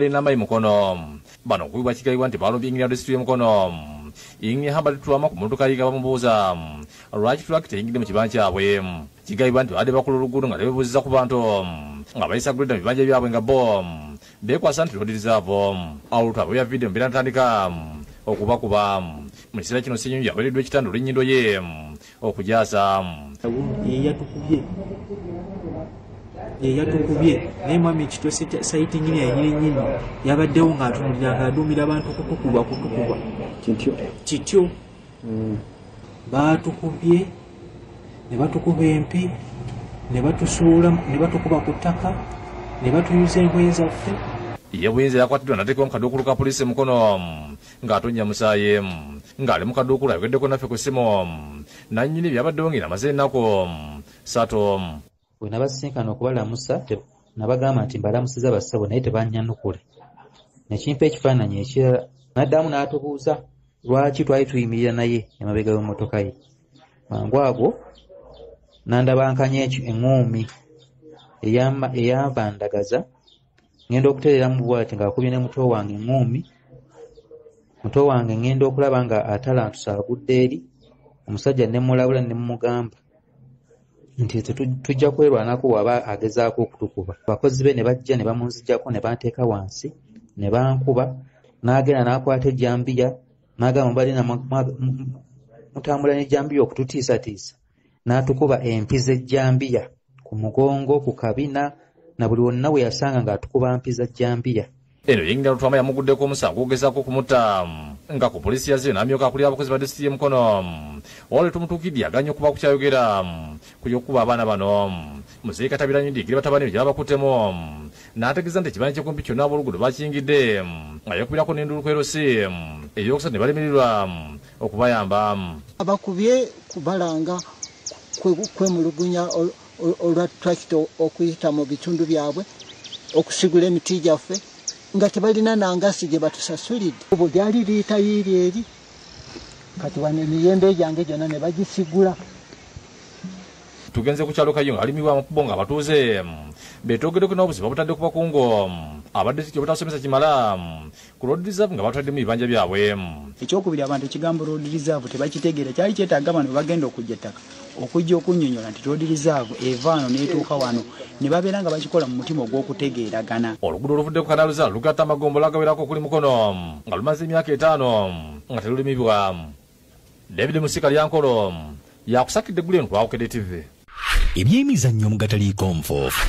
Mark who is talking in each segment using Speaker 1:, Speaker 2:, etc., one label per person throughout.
Speaker 1: lena mai mukono bano kuyi bachikai wanti balo bingira industry mukono ingi habari tu amako mtu kai kama mboza right track te ingi mchibanja abwe chikai bantu ade bakuluguru nga lebo zza kubanto nga baisa kulita mchibanja byabwe nga bom be kwa santu rodiza bom auto abya video bila tandika okuba kuba mwisira kino sinyu yabale dwe kitandu rinyindo ye okujasa yeyatukuje
Speaker 2: yeyatukubye naye mwami ekitose sayiti nyini yayirinyini yabaddewo ngaatunulira ngaadumira abantu kutukubwa kutukubwa kityo hmm. baatukubye ne batukuba empi
Speaker 3: nebatusuula ne batukuba ku ttaka ne batuyuza engoye zaffe
Speaker 1: yebuyinza yakwatiddwa nateekewo mu kaduukulu ka poliisi mukono ng'atonnya musaayi ng'ali mu kaduukulu ayogeddeko naffe ku ssimu nannyini byabaddewo ngeina amaze ennaku sato bwe nabasinkana
Speaker 3: okubalamusa nabagamba nti mbalamusiza basabo naye tebanyanukula nekimpa ekifaananyi ekirala naddamu n'atubuuza lwaki twali tuyimirira naye emabega w'emmotoka ye mangu ago nandabankanya ekyo eŋŋoomi eyanvandagaza ŋŋenda okutereera mu bwati ng'akubye ne muto wange eŋŋoomi muto wange ŋŋenda okulaba nga atalantusa agudde eri omusajja ne mulabula ne mumugamba nti tujja kwerwanako waba agezaako okutukuba abakozi be ne bajja ne bamunzijjako ne banteeka wansi ne bankuba n'agenda n'akwata ejjambiya n'agamba balina mutambula nejjambiya okututiisatiisa n'atukuba empi z'ejjambiya ku mugongo ku kabina na buli wonna we yasanga ng'atukuba mpi za jjambiya
Speaker 1: eno yengeratwama yamuguddeko omusango ogezaako okumutaamu nga ku polisi yaze n'amyuka akulira abakozi ba disitulikiti y'e mukono wali tumutuukidde yaganya okuba kukyayogera ku ky'okuba abaana bano muzeeyi katabiranyo diigiri batabani be gye babakuttemu n'ategeeza nti ekibanja ky'okumpi kyonna ab'oluguudo bakiyingidde ayokubirako n'enduluku erosi eyokusatu ne balemererwa okubayamba
Speaker 3: abakubye kubalanga kwemulugunya olwa turakito okuyita mu bitundu byabwe okusigula emiti gyaffe nga tebalina nangasi gye batusasulidde obwo lyali liitayiiri eri kati wano emiyembe gyange gyona ne bagisigula
Speaker 1: tugenze ku kyalo kayunga alimibwa amakubo nga batuuze mm, betogedde ku nobuzi babutadde kuba ku ngom abadde kyo butasomesa kimala ku road reserve nga batwaddemu ebibanja byabwe
Speaker 3: ekyokubiri abantu ekigambo road reserve tebakitegeera kyali kyetaaga bano webagenda okujja ettaka okujja okunyonyola nti road reserve evaano
Speaker 1: netuuka wano ne babeera nga bakikola mu mutima ogw'okutegeeragana oluguudo oluvuddeku kanaluza lugatta amagombo lagawerako okuli mukono nga lumaze emyaka etaano nga telulimibwa david musikalyankolo yakusakidde gulenkulwawukede tv ebyemizannyo mugataliiko nfoofu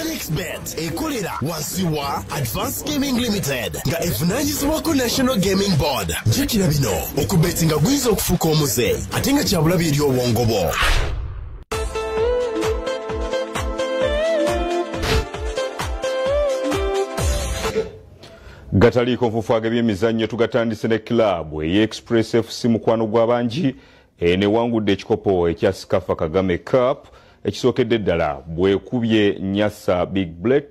Speaker 2: onexbet ekolera wansi wa advance gaming limited nga evunanyizibwako national gaming board jukira bino okubeti nga guyinza okufuuka omuze ate nga kyabulabi eri obwongo bwo gataliiko nfufu ag'ebyemizannyo tugatandise ne kilaabu eyaexpress fc mukwano gw'abangi Eh, newangudde ekikopo ekya sikafa kagame cup ekisookedde ddala bwekubye nyasa big blet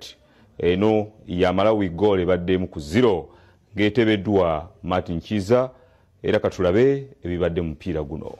Speaker 2: eno yamalawi gol ebaddemu ku ziro ng'etebeddwa martin kiza era katulabe ebibadde mu mupiira guno